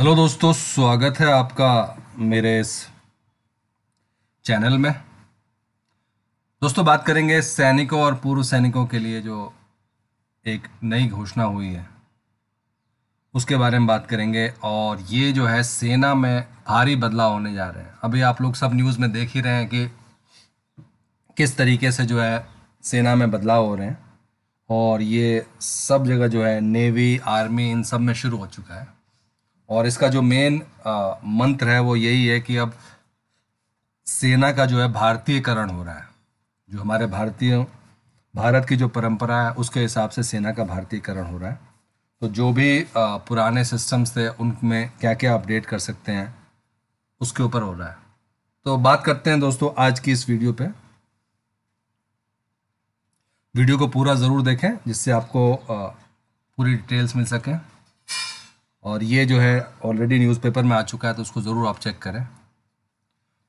hello दोस्तों स्वागत है आपका मेरे इस चैनल में दोस्तों बात करेंगे सैनिकों और पूर्व सैनिकों के लिए जो एक नई घोषणा हुई है उसके बारे में बात करेंगे और ये जो है सेना में भारी बदलाव होने जा रहे हैं अभी आप लोग सब न्यूज़ में देख ही रहे हैं कि किस तरीके से जो है सेना में बदलाव हो रहे हैं और ये सब जगह जो है नेवी आर्मी इन सब में शुरू हो चुका है और इसका जो मेन मंत्र है वो यही है कि अब सेना का जो है भारतीयकरण हो रहा है जो हमारे भारतीय भारत की जो परंपरा है उसके हिसाब से सेना का भारतीयकरण हो रहा है तो जो भी पुराने सिस्टम्स थे उनमें क्या क्या अपडेट कर सकते हैं उसके ऊपर हो रहा है तो बात करते हैं दोस्तों आज की इस वीडियो पे वीडियो को पूरा ज़रूर देखें जिससे आपको पूरी डिटेल्स मिल सकें और ये जो है ऑलरेडी न्यूज़पेपर में आ चुका है तो उसको ज़रूर आप चेक करें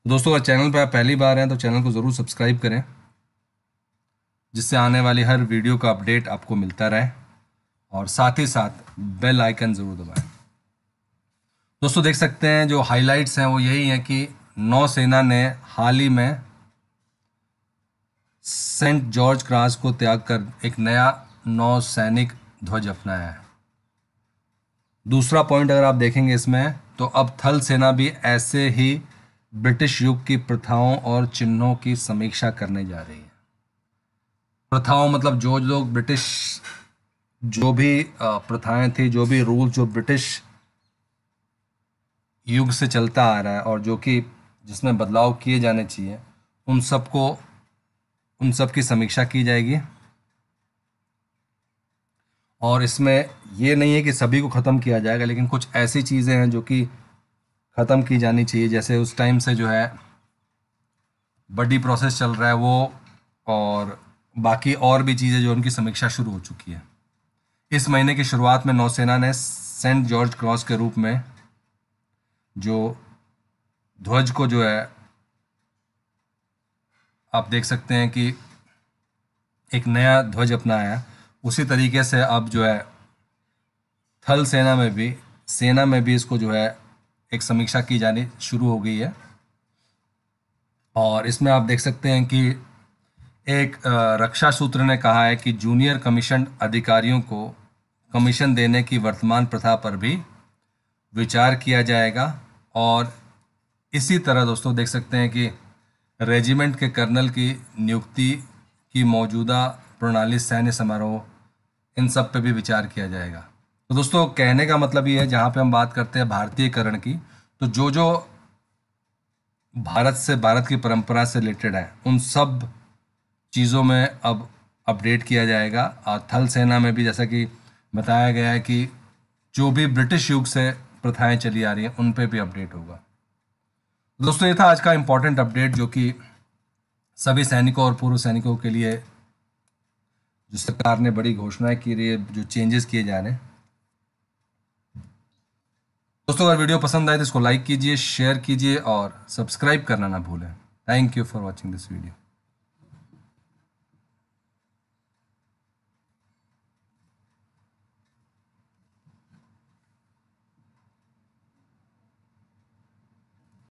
दोस्तों अगर चैनल पर आप पहली बार हैं तो चैनल को ज़रूर सब्सक्राइब करें जिससे आने वाली हर वीडियो का अपडेट आपको मिलता रहे और साथ ही साथ बेल आइकन ज़रूर दबाएं दोस्तों देख सकते हैं जो हाइलाइट्स हैं वो यही हैं कि नौसेना ने हाल ही में सेंट जॉर्ज क्रास को त्याग कर एक नया नौसैनिक ध्वज अपनाया है दूसरा पॉइंट अगर आप देखेंगे इसमें तो अब थल सेना भी ऐसे ही ब्रिटिश युग की प्रथाओं और चिन्हों की समीक्षा करने जा रही है प्रथाओं मतलब जो लोग ब्रिटिश जो भी प्रथाएं थी जो भी रूल जो ब्रिटिश युग से चलता आ रहा है और जो कि जिसमें बदलाव किए जाने चाहिए उन सबको उन सब की समीक्षा की जाएगी और इसमें ये नहीं है कि सभी को ख़त्म किया जाएगा लेकिन कुछ ऐसी चीज़ें हैं जो कि ख़त्म की जानी चाहिए जैसे उस टाइम से जो है बड्डी प्रोसेस चल रहा है वो और बाकी और भी चीज़ें जो उनकी समीक्षा शुरू हो चुकी है इस महीने की शुरुआत में नौसेना ने सेंट जॉर्ज क्रॉस के रूप में जो ध्वज को जो है आप देख सकते हैं कि एक नया ध्वज अपनाया उसी तरीके से अब जो है थल सेना में भी सेना में भी इसको जो है एक समीक्षा की जानी शुरू हो गई है और इसमें आप देख सकते हैं कि एक रक्षा सूत्र ने कहा है कि जूनियर कमीशन अधिकारियों को कमीशन देने की वर्तमान प्रथा पर भी विचार किया जाएगा और इसी तरह दोस्तों देख सकते हैं कि रेजिमेंट के कर्नल की नियुक्ति की मौजूदा प्रणाली सैन्य समारोह इन सब पे भी विचार किया जाएगा तो दोस्तों कहने का मतलब ये है जहाँ पे हम बात करते हैं भारतीयकरण की तो जो जो भारत से भारत की परंपरा से रिलेटेड है उन सब चीज़ों में अब अपडेट किया जाएगा और थल सेना में भी जैसा कि बताया गया है कि जो भी ब्रिटिश युग से प्रथाएं चली आ रही हैं उन पर भी अपडेट होगा दोस्तों ये था आज का इम्पोर्टेंट अपडेट जो कि सभी सैनिकों और पूर्व सैनिकों के लिए जो सरकार ने बड़ी घोषणा की रही है जो चेंजेस किए जा रहे हैं दोस्तों अगर वीडियो पसंद आए तो इसको लाइक कीजिए शेयर कीजिए और सब्सक्राइब करना ना भूलें thank you for watching this video